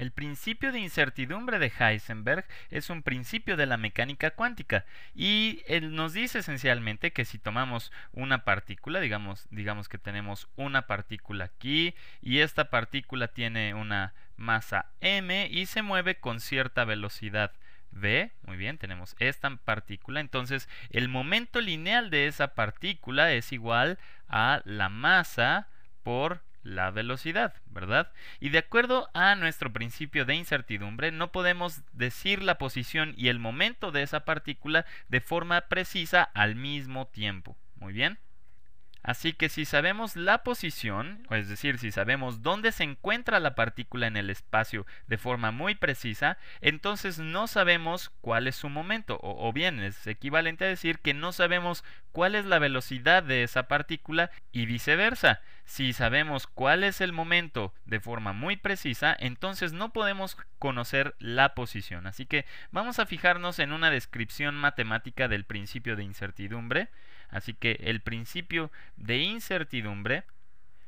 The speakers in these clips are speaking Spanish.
El principio de incertidumbre de Heisenberg es un principio de la mecánica cuántica y él nos dice esencialmente que si tomamos una partícula, digamos, digamos que tenemos una partícula aquí y esta partícula tiene una masa m y se mueve con cierta velocidad v, muy bien, tenemos esta partícula, entonces el momento lineal de esa partícula es igual a la masa por la velocidad, ¿verdad? Y de acuerdo a nuestro principio de incertidumbre, no podemos decir la posición y el momento de esa partícula de forma precisa al mismo tiempo. Muy bien. Así que si sabemos la posición, es decir, si sabemos dónde se encuentra la partícula en el espacio de forma muy precisa, entonces no sabemos cuál es su momento, o, o, bien es equivalente a decir que no sabemos cuál es la velocidad de esa partícula y viceversa. Si sabemos cuál es el momento de forma muy precisa, entonces no podemos conocer la posición. Así que vamos a fijarnos en una descripción matemática del principio de incertidumbre. Así que el principio de incertidumbre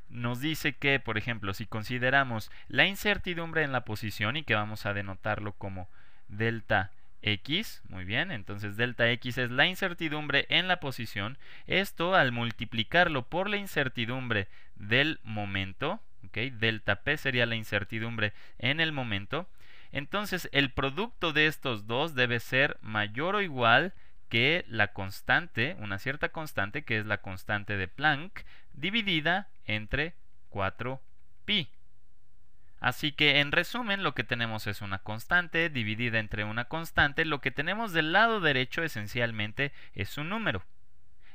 nos dice que, por ejemplo, si consideramos la incertidumbre en la posición y que vamos a denotarlo como delta x, muy bien, entonces delta x es la incertidumbre en la posición, esto al multiplicarlo por la incertidumbre del momento, ok, delta p sería la incertidumbre en el momento, entonces el producto de estos dos debe ser mayor o igual que la constante, una cierta constante, que es la constante de Planck, dividida entre 4pi. Así que en resumen lo que tenemos es una constante dividida entre una constante. Lo que tenemos del lado derecho esencialmente es un número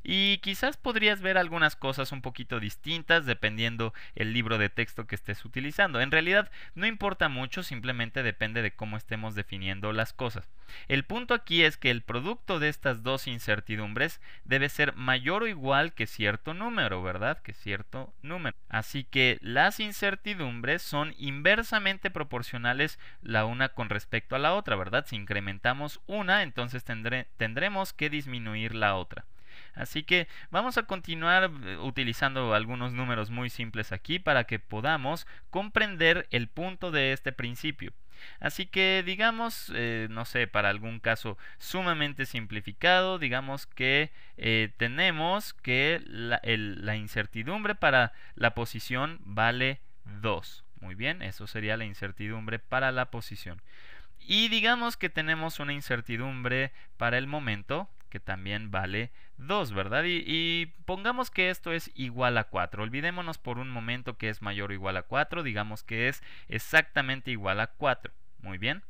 y quizás podrías ver algunas cosas un poquito distintas dependiendo el libro de texto que estés utilizando. En realidad no importa mucho, simplemente depende de cómo estemos definiendo las cosas. El punto aquí es que el producto de estas dos incertidumbres debe ser mayor o igual que cierto número, ¿verdad? Que cierto número. Así que las incertidumbres son inversamente proporcionales la una con respecto a la otra, ¿verdad? Si incrementamos una, entonces tendremos que disminuir la otra. Así que vamos a continuar eh, utilizando algunos números muy simples aquí para que podamos comprender el punto de este principio. Así que digamos, eh, no sé, para algún caso sumamente simplificado, digamos que eh, tenemos que la, la incertidumbre para la posición vale 2. Muy bien, eso sería la incertidumbre para la posición. Y digamos que tenemos una incertidumbre para el momento que también vale 2, ¿verdad? Y, pongamos que esto es igual a 4. Olvidémonos por un momento que es mayor o igual a 4, digamos que es exactamente igual a 4. Muy bien.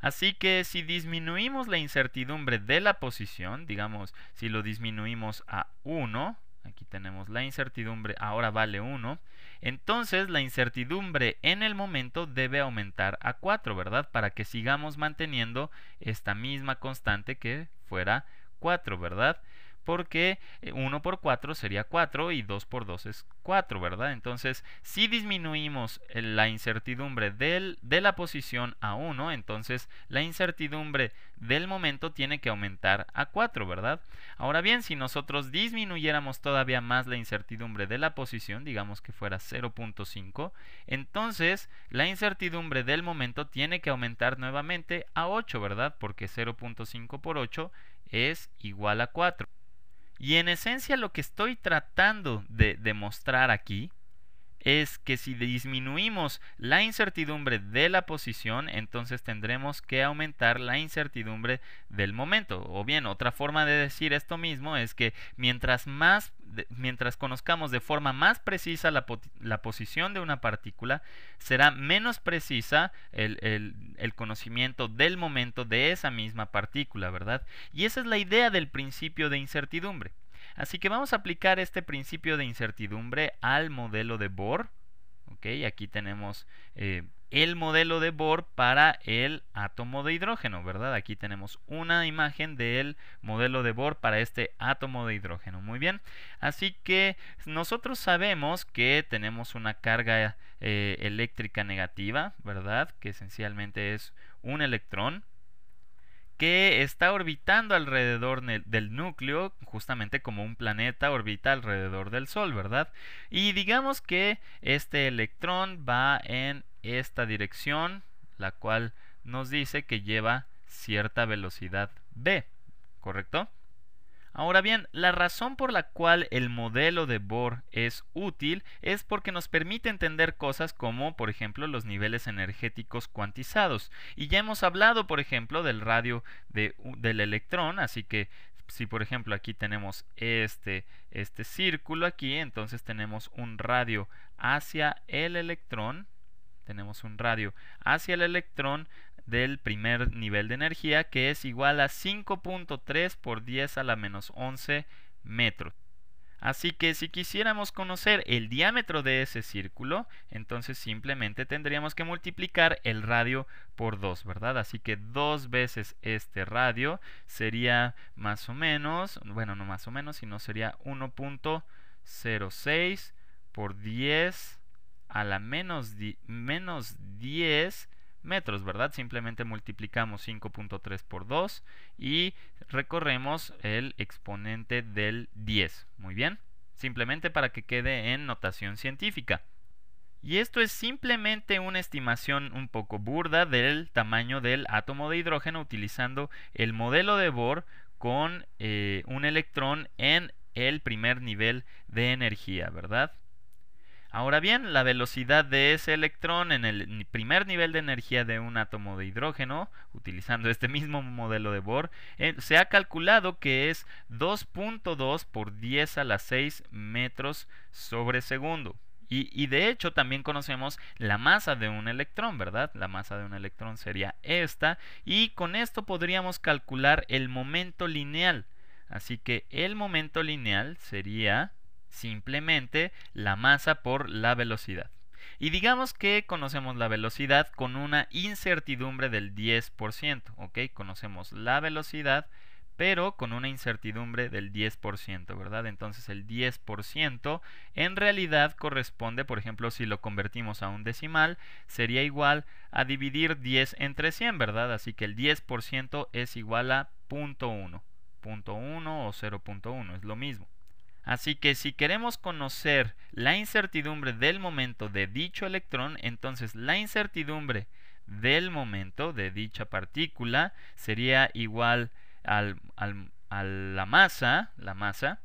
Así que si disminuimos la incertidumbre de la posición, digamos, si lo disminuimos a 1, aquí tenemos la incertidumbre, ahora vale 1, entonces la incertidumbre en el momento debe aumentar a 4, ¿verdad? Para que sigamos manteniendo esta misma constante que fuera 4, ¿verdad? porque 1 eh, por 4 sería 4 y 2 por 2 es 4, ¿verdad? Entonces, si disminuimos eh, la incertidumbre del, de la posición a 1, entonces la incertidumbre del momento tiene que aumentar a 4, ¿verdad? Ahora bien, si nosotros disminuyéramos todavía más la incertidumbre de la posición, digamos que fuera 0.5, entonces la incertidumbre del momento tiene que aumentar nuevamente a 8, ¿verdad? Porque 0.5 por 8 es igual a 4. Y en esencia lo que estoy tratando de demostrar aquí es que si disminuimos la incertidumbre de la posición, entonces tendremos que aumentar la incertidumbre del momento. O bien, otra forma de decir esto mismo es que mientras más mientras conozcamos de forma más precisa la, posición de una partícula, será menos precisa el, conocimiento del momento de esa misma partícula, ¿verdad? Y esa es la idea del principio de incertidumbre. Así que vamos a aplicar este principio de incertidumbre al modelo de Bohr. Ok, aquí tenemos eh, el modelo de Bohr para el átomo de hidrógeno, ¿verdad? Aquí tenemos una imagen del modelo de Bohr para este átomo de hidrógeno. Muy bien, así que nosotros sabemos que tenemos una carga eh, eléctrica negativa, ¿verdad? Que esencialmente es un electrón que está orbitando alrededor del núcleo, justamente como un planeta orbita alrededor del Sol, ¿verdad? Y digamos que este electrón va en esta dirección, la cual nos dice que lleva cierta velocidad b, ¿correcto? Ahora bien, la razón por la cual el modelo de Bohr es útil es porque nos permite entender cosas como, por ejemplo, los niveles energéticos cuantizados. Y ya hemos hablado, por ejemplo, del radio del electrón, así que si por ejemplo aquí tenemos este, este círculo aquí, entonces tenemos un radio hacia el electrón, tenemos un radio hacia el electrón del primer nivel de energía que es igual a 5.3 por 10 a la menos 11 metros. Así que si quisiéramos conocer el diámetro de ese círculo, entonces simplemente tendríamos que multiplicar el radio por 2, ¿verdad? Así que dos veces este radio sería más o menos, bueno, no más o menos, sino sería 1.06 por 10 a la menos, menos 10 metros, ¿verdad? Simplemente multiplicamos 5.3 por 2 y recorremos el exponente del 10. Muy bien, simplemente para que quede en notación científica. Y esto es simplemente una estimación un poco burda del tamaño del átomo de hidrógeno utilizando el modelo de Bohr con eh, un electrón en el primer nivel de energía, ¿verdad? Ahora bien, la velocidad de ese electrón en el primer nivel de energía de un átomo de hidrógeno, utilizando este mismo modelo de Bohr, eh, se ha calculado que es 2.2 por 10 a la 6 metros sobre segundo. Y, y, de hecho también conocemos la masa de un electrón, ¿verdad? La masa de un electrón sería esta. Y con esto podríamos calcular el momento lineal. Así que el momento lineal sería simplemente la masa por la velocidad. Y digamos que conocemos la velocidad con una incertidumbre del 10%, ¿ok? Conocemos la velocidad, pero con una incertidumbre del 10%, ¿verdad? Entonces el 10% en realidad corresponde, por ejemplo, si lo convertimos a un decimal, sería igual a dividir 10 entre 100, ¿verdad? Así que el 10% es igual a 0.1, 0.1 o 0.1, es lo mismo. Así que si queremos conocer la incertidumbre del momento de dicho electrón, entonces la incertidumbre del momento de dicha partícula sería igual a la masa, la masa,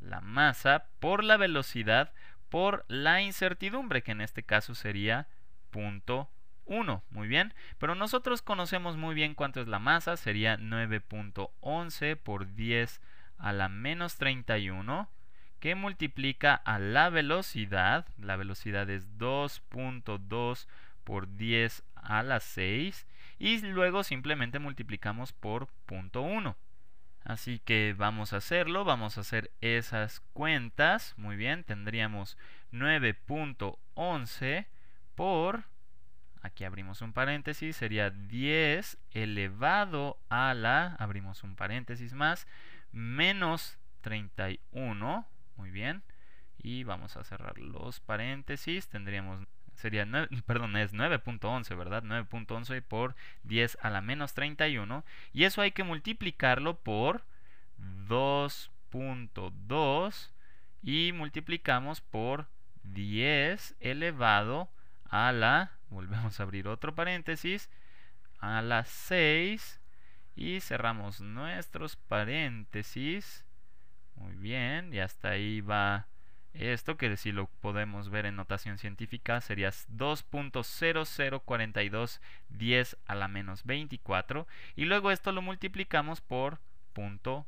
la masa por la velocidad por la incertidumbre, que en este caso sería punto 1, muy bien, pero nosotros conocemos muy bien cuánto es la masa, sería 9.11 por 10 a la menos 31 que multiplica a la velocidad, la velocidad es 2.2 por 10 a la 6 y luego simplemente multiplicamos por 1. Así que vamos a hacerlo, vamos a hacer esas cuentas. Muy bien, tendríamos 9.11 por aquí abrimos un paréntesis, sería 10 elevado a la, abrimos un paréntesis más, menos 31, muy bien, y vamos a cerrar los paréntesis, tendríamos, sería, perdón, es 9.11, ¿verdad? 9.11 por 10 a la menos 31, y eso hay que multiplicarlo por 2.2 y multiplicamos por 10 elevado a la, volvemos a abrir otro paréntesis, a las 6 y cerramos nuestros paréntesis. Muy bien, y hasta ahí va esto, que si lo podemos ver en notación científica sería 2.0042 10 a la menos 24. Y luego esto lo multiplicamos por punto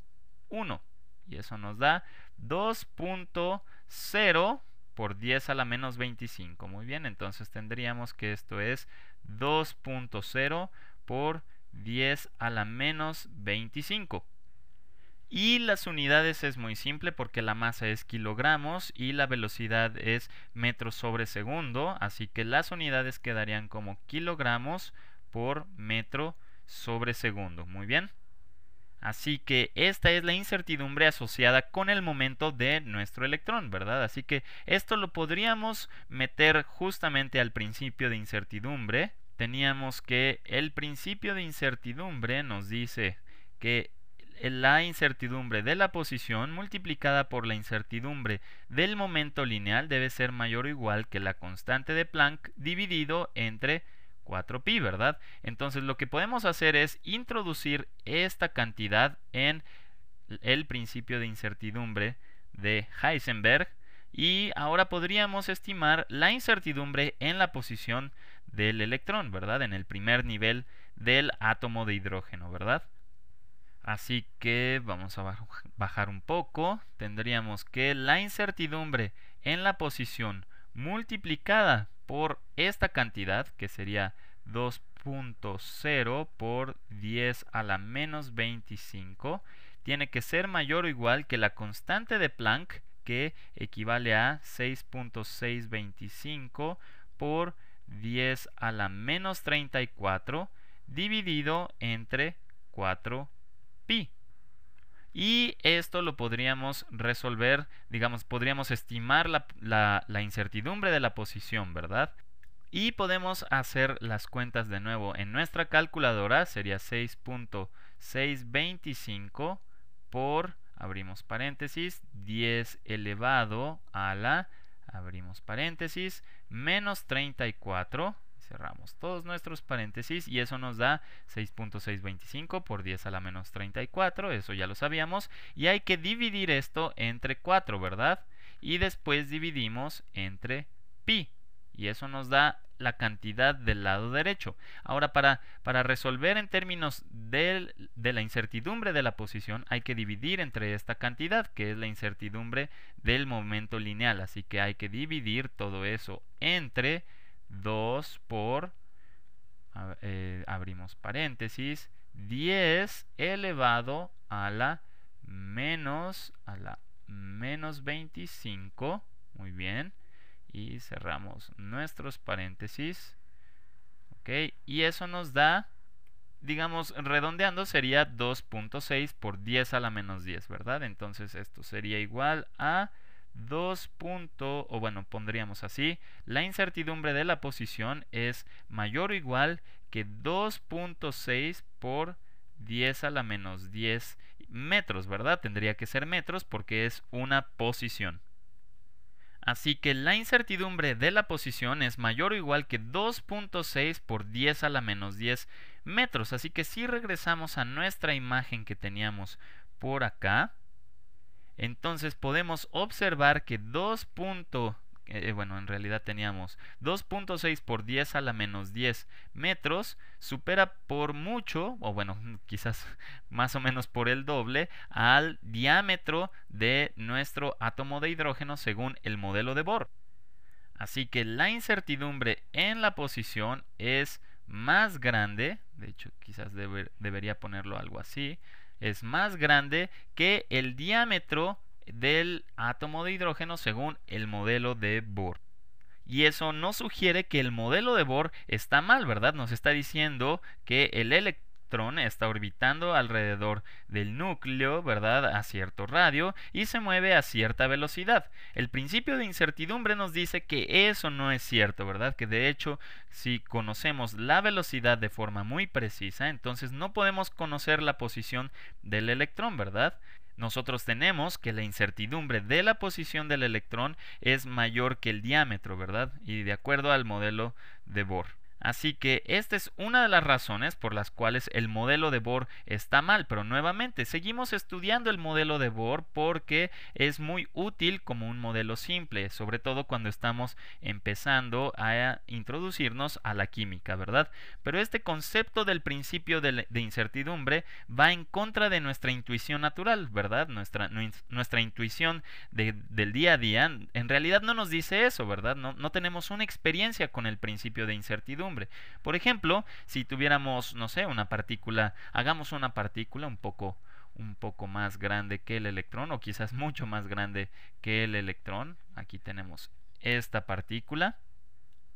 1. Y eso nos da 2.0 por 10 a la menos 25. Muy bien, entonces tendríamos que esto es 2.0 por 10 a la menos 25. Y las unidades es muy simple porque la masa es kilogramos y la velocidad es metros sobre segundo, así que las unidades quedarían como kilogramos por metro sobre segundo. Muy bien. Así que esta es la incertidumbre asociada con el momento de nuestro electrón, ¿verdad? Así que esto lo podríamos meter justamente al principio de incertidumbre. Teníamos que el principio de incertidumbre nos dice que la incertidumbre de la posición multiplicada por la incertidumbre del momento lineal debe ser mayor o igual que la constante de Planck dividido entre 4pi, ¿verdad? Entonces lo que podemos hacer es introducir esta cantidad en el principio de incertidumbre de Heisenberg y ahora podríamos estimar la incertidumbre en la posición del electrón, ¿verdad? En el primer nivel del átomo de hidrógeno, ¿verdad? Así que vamos a bajar un poco. Tendríamos que la incertidumbre en la posición multiplicada por esta cantidad, que sería 2.0 por 10 a la menos 25, tiene que ser mayor o igual que la constante de Planck, que equivale a 6.625 por 10 a la menos 34, dividido entre 4pi. Y esto lo podríamos resolver, digamos, podríamos estimar la, incertidumbre de la posición, ¿verdad? Y podemos hacer las cuentas de nuevo. En nuestra calculadora sería 6.625 por, abrimos paréntesis, 10 elevado a la, abrimos paréntesis, menos 34 Cerramos todos nuestros paréntesis y eso nos da 6.625 por 10 a la menos 34, eso ya lo sabíamos. Y hay que dividir esto entre 4, ¿verdad? Y después dividimos entre pi. Y eso nos da la cantidad del lado derecho. Ahora, para, para resolver en términos de la incertidumbre de la posición, hay que dividir entre esta cantidad, que es la incertidumbre del momento lineal. Así que hay que dividir todo eso entre 2 por, eh, abrimos paréntesis, 10 elevado a la menos, a la menos 25, muy bien, y cerramos nuestros paréntesis, ok, y eso nos da, digamos, redondeando sería 2.6 por 10 a la menos 10, ¿verdad? Entonces esto sería igual a 2 o bueno, pondríamos así, la incertidumbre de la posición es mayor o igual que 2.6 por 10 a la menos 10 metros, ¿verdad? Tendría que ser metros porque es una posición. Así que la incertidumbre de la posición es mayor o igual que 2.6 por 10 a la menos 10 metros. Así que si regresamos a nuestra imagen que teníamos por acá, entonces podemos observar que 2. Eh, bueno, en realidad teníamos 2.6 por 10 a la menos 10 metros, supera por mucho, o bueno, quizás más o menos por el doble, al diámetro de nuestro átomo de hidrógeno según el modelo de Bohr. Así que la incertidumbre en la posición es más grande, de hecho quizás debería ponerlo algo así, es más grande que el diámetro del átomo de hidrógeno según el modelo de Bohr. Y eso no sugiere que el modelo de Bohr está mal, ¿verdad? Nos está diciendo que el electrón está orbitando alrededor del núcleo, ¿verdad? A cierto radio y se mueve a cierta velocidad. El principio de incertidumbre nos dice que eso no es cierto, ¿verdad? Que de hecho, si conocemos la velocidad de forma muy precisa, entonces no podemos conocer la posición del electrón, ¿verdad? Nosotros tenemos que la incertidumbre de la posición del electrón es mayor que el diámetro, ¿verdad? Y de acuerdo al modelo de Bohr. Así que esta es una de las razones por las cuales el modelo de Bohr está mal, pero nuevamente seguimos estudiando el modelo de Bohr porque es muy útil como un modelo simple, sobre todo cuando estamos empezando a introducirnos a la química, ¿verdad? Pero este concepto del principio de, incertidumbre va en contra de nuestra intuición natural, ¿verdad? Nuestra, nuestra intuición del día a día en realidad no nos dice eso, ¿verdad? no tenemos una experiencia con el principio de incertidumbre por ejemplo, si tuviéramos, no sé, una partícula, hagamos una partícula un poco un poco más grande que el electrón o quizás mucho más grande que el electrón. Aquí tenemos esta partícula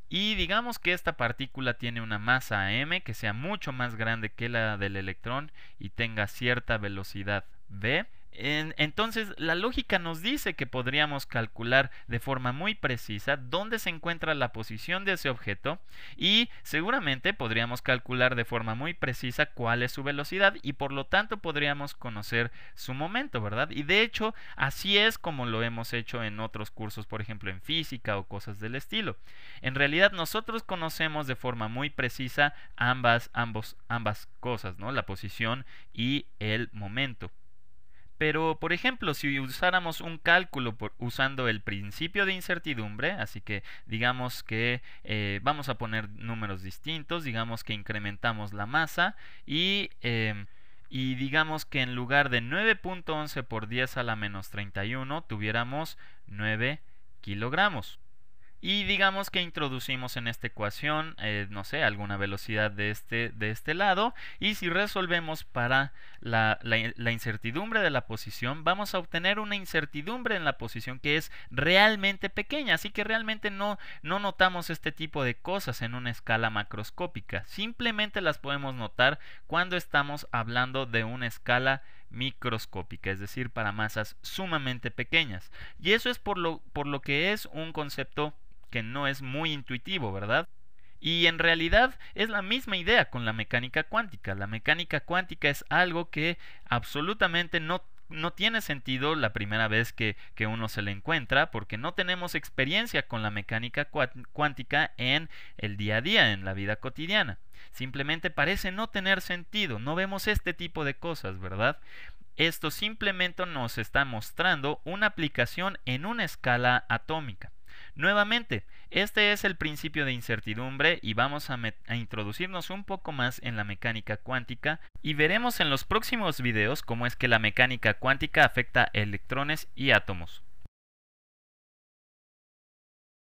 y digamos que esta partícula tiene una masa m que sea mucho más grande que la del electrón y tenga cierta velocidad v. Entonces, la lógica nos dice que podríamos calcular de forma muy precisa dónde se encuentra la posición de ese objeto y seguramente podríamos calcular de forma muy precisa cuál es su velocidad y por lo tanto podríamos conocer su momento, ¿verdad? Y de hecho, así es como lo hemos hecho en otros cursos, por ejemplo, en física o cosas del estilo. En realidad, nosotros conocemos de forma muy precisa ambas, ambas cosas, ¿no? La posición y el momento. Pero, por ejemplo, si usáramos un cálculo usando el principio de incertidumbre, así que digamos que eh, vamos a poner números distintos, digamos que incrementamos la masa y, em, y digamos que en lugar de 9.11 por 10 a la menos 31 tuviéramos 9 kilogramos. Y digamos que introducimos en esta ecuación, eh, no sé, alguna velocidad de este, de este lado. Y si resolvemos para la, incertidumbre de la posición, vamos a obtener una incertidumbre en la posición que es realmente pequeña. Así que realmente no, no notamos este tipo de cosas en una escala macroscópica. Simplemente las podemos notar cuando estamos hablando de una escala microscópica, es decir, para masas sumamente pequeñas. Y eso es por lo, por lo que es un concepto que no es muy intuitivo, ¿verdad? Y en realidad es la misma idea con la mecánica cuántica. La mecánica cuántica es algo que absolutamente no no tiene sentido la primera vez que, que, uno se le encuentra porque no tenemos experiencia con la mecánica cuántica en el día a día, en la vida cotidiana. Simplemente parece no tener sentido, no vemos este tipo de cosas, ¿verdad? Esto simplemente nos está mostrando una aplicación en una escala atómica. Nuevamente, este es el principio de incertidumbre y vamos a, introducirnos un poco más en la mecánica cuántica y veremos en los próximos videos cómo es que la mecánica cuántica afecta electrones y átomos.